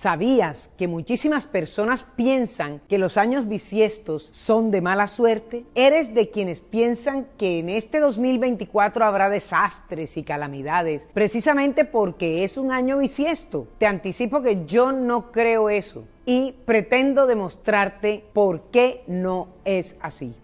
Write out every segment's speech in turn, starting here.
¿Sabías que muchísimas personas piensan que los años bisiestos son de mala suerte? ¿Eres de quienes piensan que en este 2024 habrá desastres y calamidades precisamente porque es un año bisiesto? Te anticipo que yo no creo eso y pretendo demostrarte por qué no es así.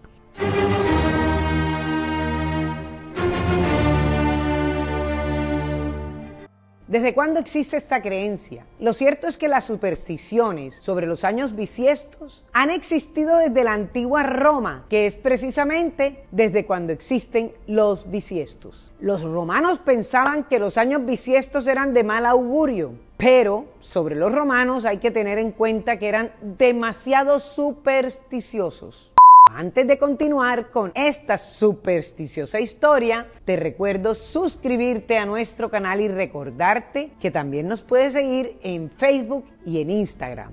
¿Desde cuándo existe esta creencia? Lo cierto es que las supersticiones sobre los años bisiestos han existido desde la antigua Roma, que es precisamente desde cuando existen los bisiestos. Los romanos pensaban que los años bisiestos eran de mal augurio, pero sobre los romanos hay que tener en cuenta que eran demasiado supersticiosos. Antes de continuar con esta supersticiosa historia, te recuerdo suscribirte a nuestro canal y recordarte que también nos puedes seguir en Facebook y en Instagram.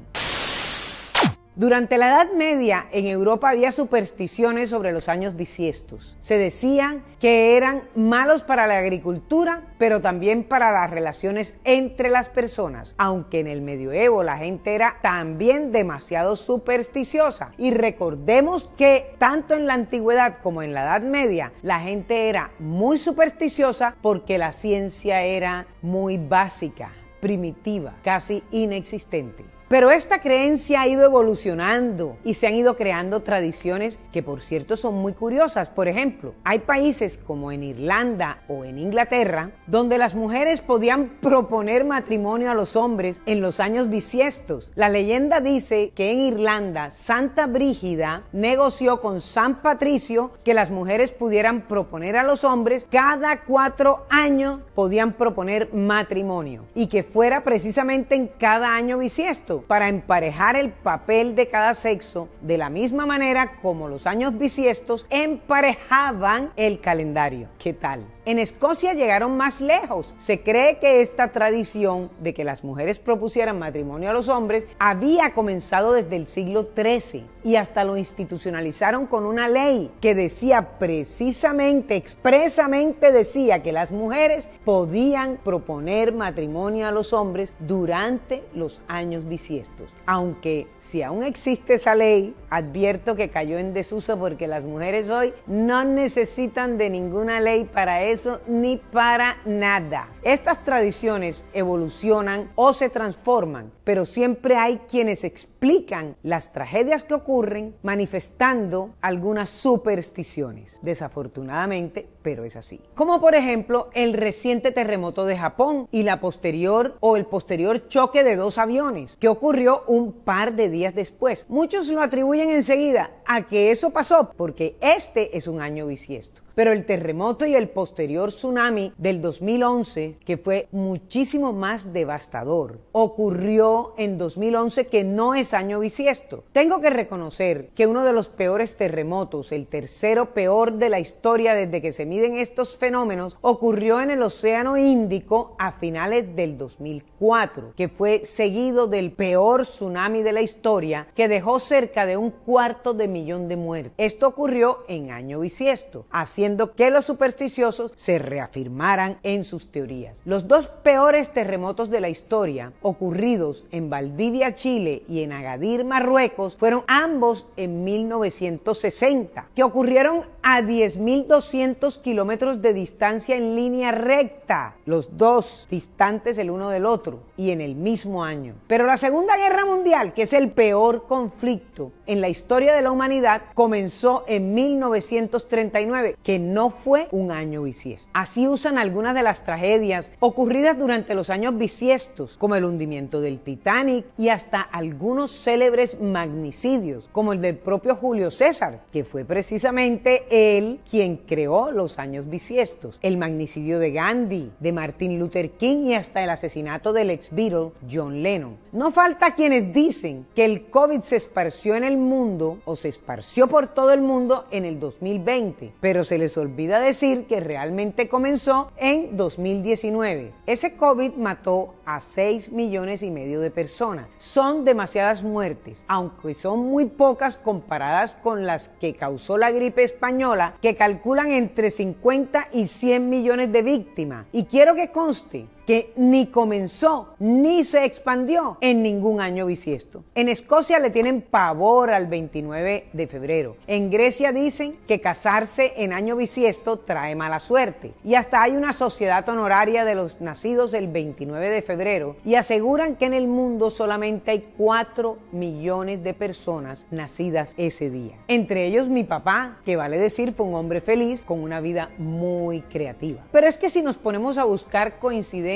Durante la Edad Media en Europa había supersticiones sobre los años bisiestos. Se decían que eran malos para la agricultura, pero también para las relaciones entre las personas, aunque en el medioevo la gente era también demasiado supersticiosa. Y recordemos que tanto en la antigüedad como en la Edad Media la gente era muy supersticiosa porque la ciencia era muy básica, primitiva, casi inexistente. Pero esta creencia ha ido evolucionando y se han ido creando tradiciones que por cierto son muy curiosas. Por ejemplo, hay países como en Irlanda o en Inglaterra donde las mujeres podían proponer matrimonio a los hombres en los años bisiestos. La leyenda dice que en Irlanda Santa Brígida negoció con San Patricio que las mujeres pudieran proponer a los hombres cada cuatro años podían proponer matrimonio y que fuera precisamente en cada año bisiesto para emparejar el papel de cada sexo de la misma manera como los años bisiestos emparejaban el calendario. ¿Qué tal? En Escocia llegaron más lejos. Se cree que esta tradición de que las mujeres propusieran matrimonio a los hombres había comenzado desde el siglo XIII y hasta lo institucionalizaron con una ley que decía precisamente, expresamente decía que las mujeres podían proponer matrimonio a los hombres durante los años bisiestos. Aunque si aún existe esa ley, advierto que cayó en desuso porque las mujeres hoy no necesitan de ninguna ley para eso eso ni para nada. Estas tradiciones evolucionan o se transforman, pero siempre hay quienes explican las tragedias que ocurren manifestando algunas supersticiones. Desafortunadamente, pero es así. Como por ejemplo el reciente terremoto de Japón y la posterior o el posterior choque de dos aviones que ocurrió un par de días después. Muchos lo atribuyen enseguida a que eso pasó porque este es un año bisiesto. Pero el terremoto y el posterior tsunami del 2011, que fue muchísimo más devastador, ocurrió en 2011 que no es año bisiesto. Tengo que reconocer que uno de los peores terremotos, el tercero peor de la historia desde que se miden estos fenómenos, ocurrió en el Océano Índico a finales del 2004, que fue seguido del peor tsunami de la historia que dejó cerca de un cuarto de millón de muertos. Esto ocurrió en año bisiesto. Así que los supersticiosos se reafirmaran en sus teorías. Los dos peores terremotos de la historia, ocurridos en Valdivia, Chile y en Agadir, Marruecos, fueron ambos en 1960, que ocurrieron a 10.200 kilómetros de distancia en línea recta, los dos distantes el uno del otro y en el mismo año. Pero la Segunda Guerra Mundial, que es el peor conflicto en la historia de la humanidad, comenzó en 1939, que no fue un año bisiesto. Así usan algunas de las tragedias ocurridas durante los años bisiestos, como el hundimiento del Titanic y hasta algunos célebres magnicidios, como el del propio Julio César, que fue precisamente él quien creó los años bisiestos, el magnicidio de Gandhi, de Martin Luther King y hasta el asesinato del ex Beatle John Lennon. No falta quienes dicen que el COVID se esparció en el mundo o se esparció por todo el mundo en el 2020, pero se se olvida decir que realmente comenzó en 2019. Ese COVID mató a 6 millones y medio de personas. Son demasiadas muertes, aunque son muy pocas comparadas con las que causó la gripe española, que calculan entre 50 y 100 millones de víctimas. Y quiero que conste que ni comenzó ni se expandió en ningún año bisiesto. En Escocia le tienen pavor al 29 de febrero. En Grecia dicen que casarse en año bisiesto trae mala suerte. Y hasta hay una sociedad honoraria de los nacidos el 29 de febrero y aseguran que en el mundo solamente hay 4 millones de personas nacidas ese día. Entre ellos mi papá, que vale decir fue un hombre feliz con una vida muy creativa. Pero es que si nos ponemos a buscar coincidencias,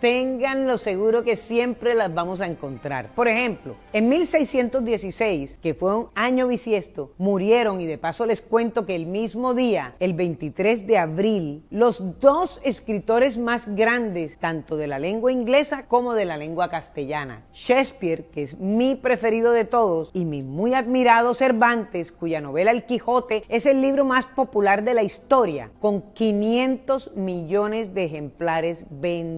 tengan lo seguro que siempre las vamos a encontrar. Por ejemplo, en 1616, que fue un año bisiesto, murieron, y de paso les cuento que el mismo día, el 23 de abril, los dos escritores más grandes, tanto de la lengua inglesa como de la lengua castellana. Shakespeare, que es mi preferido de todos, y mi muy admirado Cervantes, cuya novela El Quijote es el libro más popular de la historia, con 500 millones de ejemplares vendidos.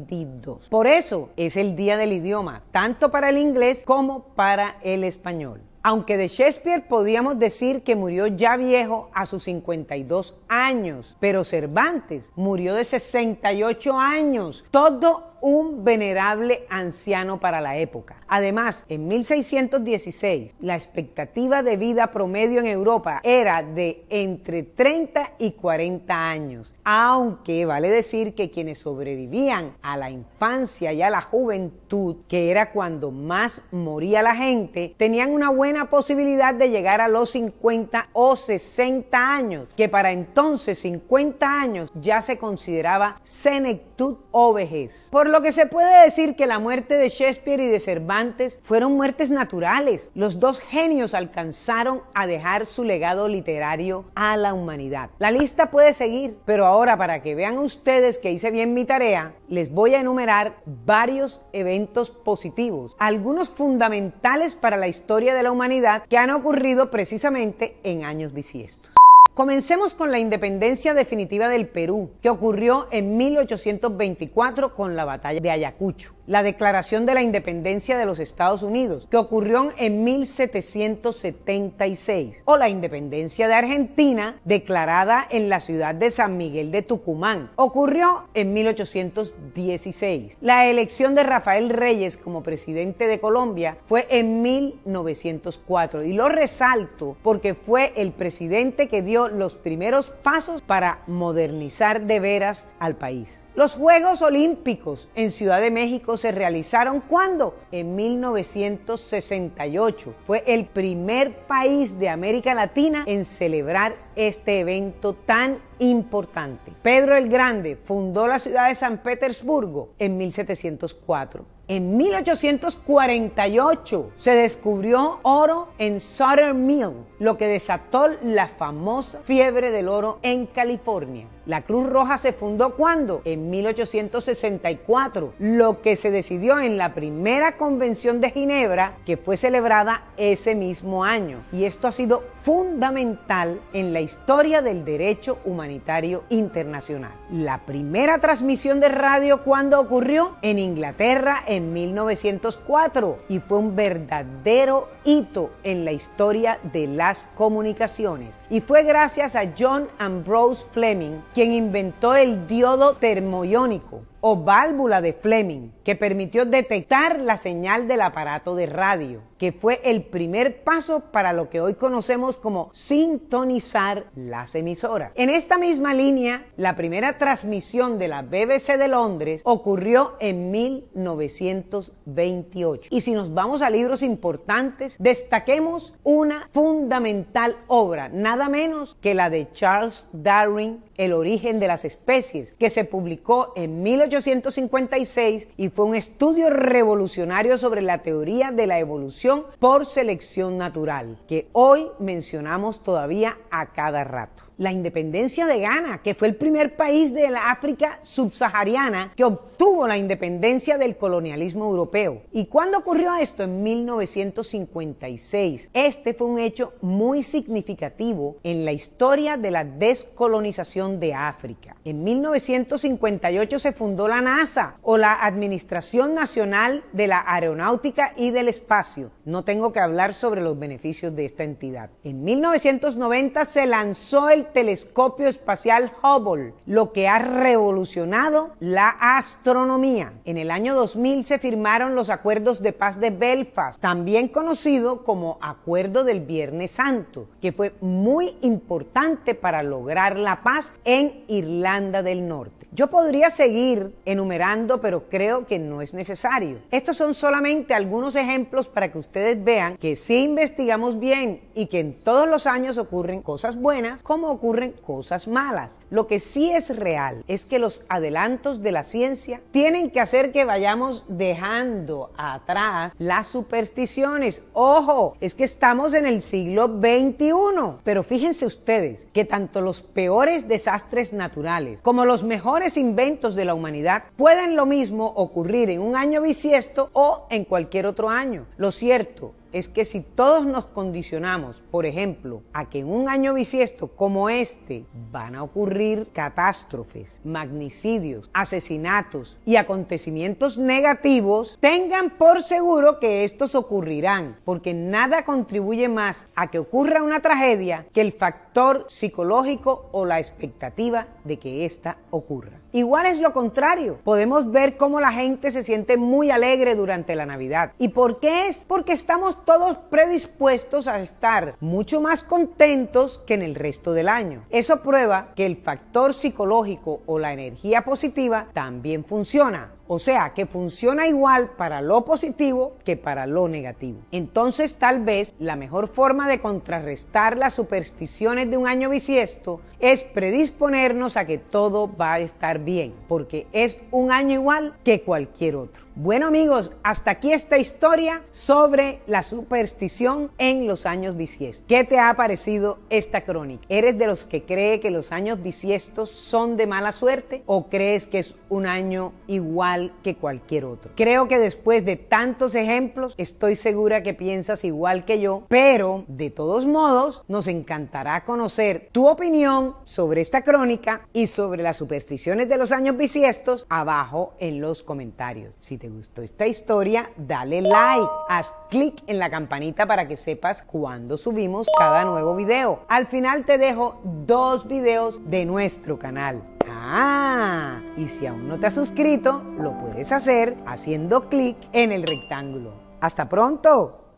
Por eso es el día del idioma, tanto para el inglés como para el español. Aunque de Shakespeare podíamos decir que murió ya viejo a sus 52 años, pero Cervantes murió de 68 años. Todo un venerable anciano para la época. Además, en 1616, la expectativa de vida promedio en Europa era de entre 30 y 40 años, aunque vale decir que quienes sobrevivían a la infancia y a la juventud, que era cuando más moría la gente, tenían una buena posibilidad de llegar a los 50 o 60 años, que para entonces 50 años ya se consideraba senec o vejez. Por lo que se puede decir que la muerte de Shakespeare y de Cervantes fueron muertes naturales. Los dos genios alcanzaron a dejar su legado literario a la humanidad. La lista puede seguir, pero ahora para que vean ustedes que hice bien mi tarea, les voy a enumerar varios eventos positivos, algunos fundamentales para la historia de la humanidad que han ocurrido precisamente en años bisiestos. Comencemos con la independencia definitiva del Perú, que ocurrió en 1824 con la batalla de Ayacucho la Declaración de la Independencia de los Estados Unidos, que ocurrió en 1776, o la independencia de Argentina, declarada en la ciudad de San Miguel de Tucumán, ocurrió en 1816. La elección de Rafael Reyes como presidente de Colombia fue en 1904, y lo resalto porque fue el presidente que dio los primeros pasos para modernizar de veras al país. Los Juegos Olímpicos en Ciudad de México se realizaron cuando? En 1968. Fue el primer país de América Latina en celebrar este evento tan importante. Pedro el Grande fundó la ciudad de San Petersburgo en 1704. En 1848 se descubrió oro en Sutter Mill, lo que desató la famosa fiebre del oro en California. La Cruz Roja se fundó cuando? En 1864, lo que se decidió en la primera convención de Ginebra que fue celebrada ese mismo año. Y esto ha sido fundamental en la historia del derecho humanitario internacional. La primera transmisión de radio cuando ocurrió en Inglaterra en 1904 y fue un verdadero hito en la historia de las comunicaciones. Y fue gracias a John Ambrose Fleming quien inventó el diodo termoiónico o válvula de Fleming, que permitió detectar la señal del aparato de radio, que fue el primer paso para lo que hoy conocemos como sintonizar las emisoras. En esta misma línea, la primera transmisión de la BBC de Londres ocurrió en 1928. Y si nos vamos a libros importantes, destaquemos una fundamental obra, nada menos que la de Charles Darwin, El origen de las especies, que se publicó en 1828 1856 y fue un estudio revolucionario sobre la teoría de la evolución por selección natural, que hoy mencionamos todavía a cada rato la independencia de Ghana, que fue el primer país de la África subsahariana que obtuvo la independencia del colonialismo europeo. ¿Y cuándo ocurrió esto? En 1956. Este fue un hecho muy significativo en la historia de la descolonización de África. En 1958 se fundó la NASA o la Administración Nacional de la Aeronáutica y del Espacio. No tengo que hablar sobre los beneficios de esta entidad. En 1990 se lanzó el telescopio espacial Hubble, lo que ha revolucionado la astronomía. En el año 2000 se firmaron los acuerdos de paz de Belfast, también conocido como Acuerdo del Viernes Santo, que fue muy importante para lograr la paz en Irlanda del Norte. Yo podría seguir enumerando, pero creo que no es necesario. Estos son solamente algunos ejemplos para que ustedes vean que si investigamos bien y que en todos los años ocurren cosas buenas como ocurren cosas malas. Lo que sí es real es que los adelantos de la ciencia tienen que hacer que vayamos dejando atrás las supersticiones. Ojo, es que estamos en el siglo XXI. Pero fíjense ustedes que tanto los peores desastres naturales como los mejores inventos de la humanidad pueden lo mismo ocurrir en un año bisiesto o en cualquier otro año. Lo cierto es que si todos nos condicionamos, por ejemplo, a que en un año bisiesto como este van a ocurrir catástrofes, magnicidios, asesinatos y acontecimientos negativos, tengan por seguro que estos ocurrirán, porque nada contribuye más a que ocurra una tragedia que el factor psicológico o la expectativa de que ésta ocurra. Igual es lo contrario. Podemos ver cómo la gente se siente muy alegre durante la Navidad. ¿Y por qué es? Porque estamos todos predispuestos a estar mucho más contentos que en el resto del año. Eso prueba que el factor psicológico o la energía positiva también funciona. O sea, que funciona igual para lo positivo que para lo negativo. Entonces, tal vez la mejor forma de contrarrestar las supersticiones de un año bisiesto es predisponernos a que todo va a estar bien, porque es un año igual que cualquier otro. Bueno amigos, hasta aquí esta historia sobre la superstición en los años bisiestos. ¿Qué te ha parecido esta crónica? ¿Eres de los que cree que los años bisiestos son de mala suerte o crees que es un año igual que cualquier otro? Creo que después de tantos ejemplos estoy segura que piensas igual que yo, pero de todos modos nos encantará conocer tu opinión sobre esta crónica y sobre las supersticiones de los años bisiestos abajo en los comentarios. Si te gustó esta historia, dale like, haz clic en la campanita para que sepas cuando subimos cada nuevo video. Al final te dejo dos videos de nuestro canal. Ah, y si aún no te has suscrito, lo puedes hacer haciendo clic en el rectángulo. ¡Hasta pronto!